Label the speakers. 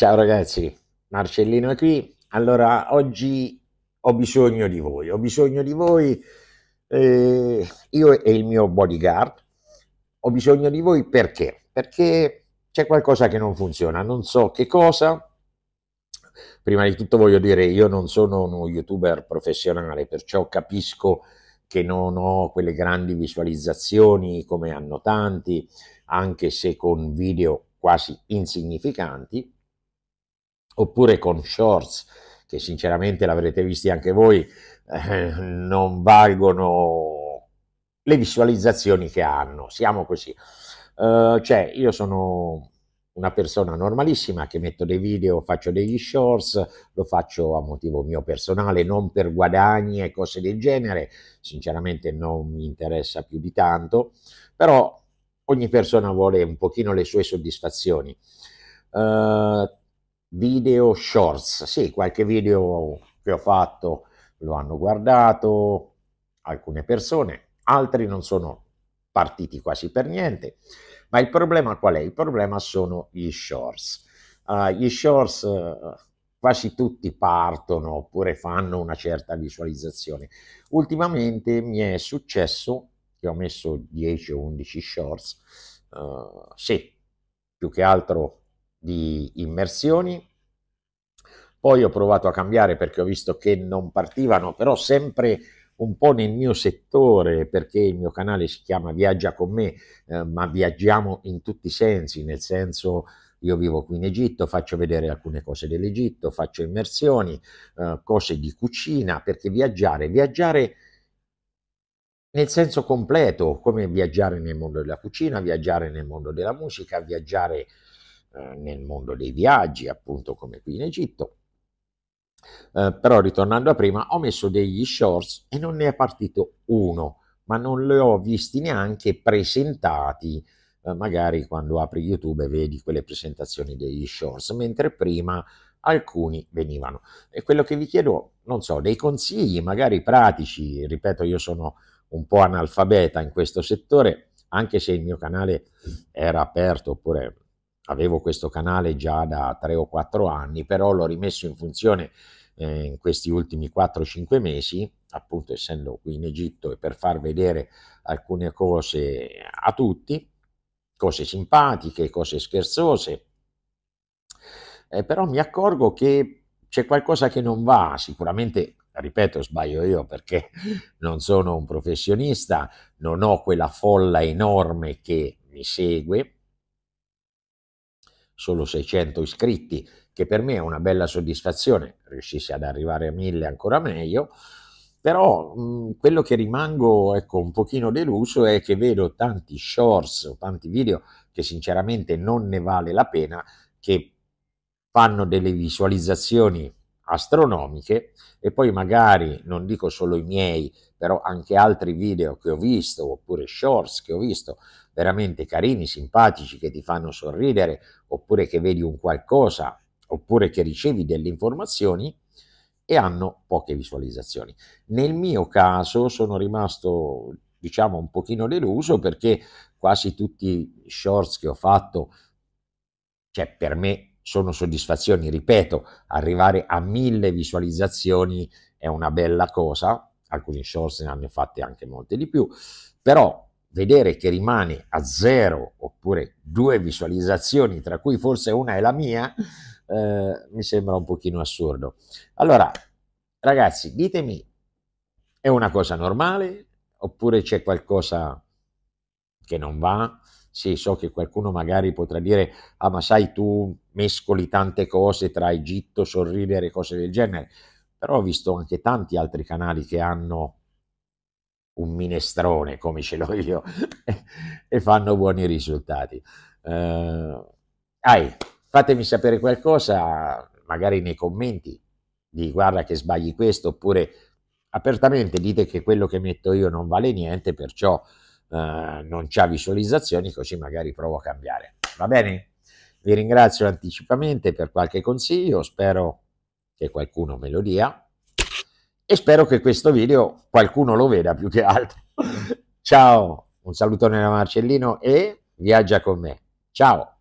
Speaker 1: Ciao ragazzi, Marcellino qui. Allora, oggi ho bisogno di voi, ho bisogno di voi, eh, io e il mio bodyguard, ho bisogno di voi perché? Perché c'è qualcosa che non funziona, non so che cosa. Prima di tutto voglio dire, io non sono uno youtuber professionale, perciò capisco che non ho quelle grandi visualizzazioni come hanno tanti, anche se con video quasi insignificanti, oppure con shorts, che sinceramente l'avrete visti anche voi, eh, non valgono le visualizzazioni che hanno, siamo così. Uh, cioè, io sono una persona normalissima che metto dei video, faccio degli shorts, lo faccio a motivo mio personale, non per guadagni e cose del genere, sinceramente non mi interessa più di tanto, però ogni persona vuole un pochino le sue soddisfazioni. Uh, video shorts, sì, qualche video che ho fatto lo hanno guardato alcune persone, altri non sono partiti quasi per niente, ma il problema qual è? Il problema sono gli shorts. Uh, gli shorts uh, quasi tutti partono oppure fanno una certa visualizzazione. Ultimamente mi è successo che ho messo 10 o 11 shorts, uh, sì, più che altro di immersioni poi ho provato a cambiare perché ho visto che non partivano, però sempre un po' nel mio settore, perché il mio canale si chiama Viaggia con me, eh, ma viaggiamo in tutti i sensi, nel senso io vivo qui in Egitto, faccio vedere alcune cose dell'Egitto, faccio immersioni, eh, cose di cucina, perché viaggiare, viaggiare nel senso completo, come viaggiare nel mondo della cucina, viaggiare nel mondo della musica, viaggiare eh, nel mondo dei viaggi, appunto come qui in Egitto eh, però ritornando a prima, ho messo degli shorts e non ne è partito uno, ma non li ho visti neanche presentati. Eh, magari quando apri YouTube vedi quelle presentazioni degli shorts, mentre prima alcuni venivano. E quello che vi chiedo, non so, dei consigli magari pratici, ripeto, io sono un po' analfabeta in questo settore, anche se il mio canale era aperto oppure avevo questo canale già da 3 o 4 anni, però l'ho rimesso in funzione eh, in questi ultimi 4-5 mesi, appunto essendo qui in Egitto e per far vedere alcune cose a tutti, cose simpatiche, cose scherzose, eh, però mi accorgo che c'è qualcosa che non va, sicuramente ripeto, sbaglio io perché non sono un professionista, non ho quella folla enorme che mi segue, solo 600 iscritti, che per me è una bella soddisfazione, riuscissi ad arrivare a mille ancora meglio, però mh, mm, quello che rimango ecco, un pochino deluso è che vedo tanti shorts, tanti video che sinceramente non ne vale la pena, che fanno delle visualizzazioni astronomiche e poi magari, non dico solo i miei, però anche altri video che ho visto, oppure shorts che ho visto, veramente carini, simpatici, che ti fanno sorridere, oppure che vedi un qualcosa oppure che ricevi delle informazioni e hanno poche visualizzazioni. Nel mio caso sono rimasto diciamo un pochino deluso perché quasi tutti i shorts che ho fatto cioè per me sono soddisfazioni, ripeto, arrivare a mille visualizzazioni è una bella cosa, alcuni shorts ne hanno fatte anche molte di più, però vedere che rimane a zero oppure due visualizzazioni, tra cui forse una è la mia, eh, mi sembra un pochino assurdo. Allora, ragazzi, ditemi, è una cosa normale oppure c'è qualcosa che non va? Sì, so che qualcuno magari potrà dire, ah ma sai tu mescoli tante cose tra Egitto, sorridere, cose del genere, però ho visto anche tanti altri canali che hanno un minestrone come ce l'ho io e fanno buoni risultati. Eh, ai, Fatemi sapere qualcosa, magari nei commenti, di guarda che sbagli questo, oppure apertamente dite che quello che metto io non vale niente, perciò eh, non c'ha visualizzazioni, così magari provo a cambiare. Va bene? Vi ringrazio anticipamente per qualche consiglio, spero che qualcuno me lo dia e spero che questo video qualcuno lo veda più che altro. Ciao, un saluto nella Marcellino e viaggia con me. Ciao!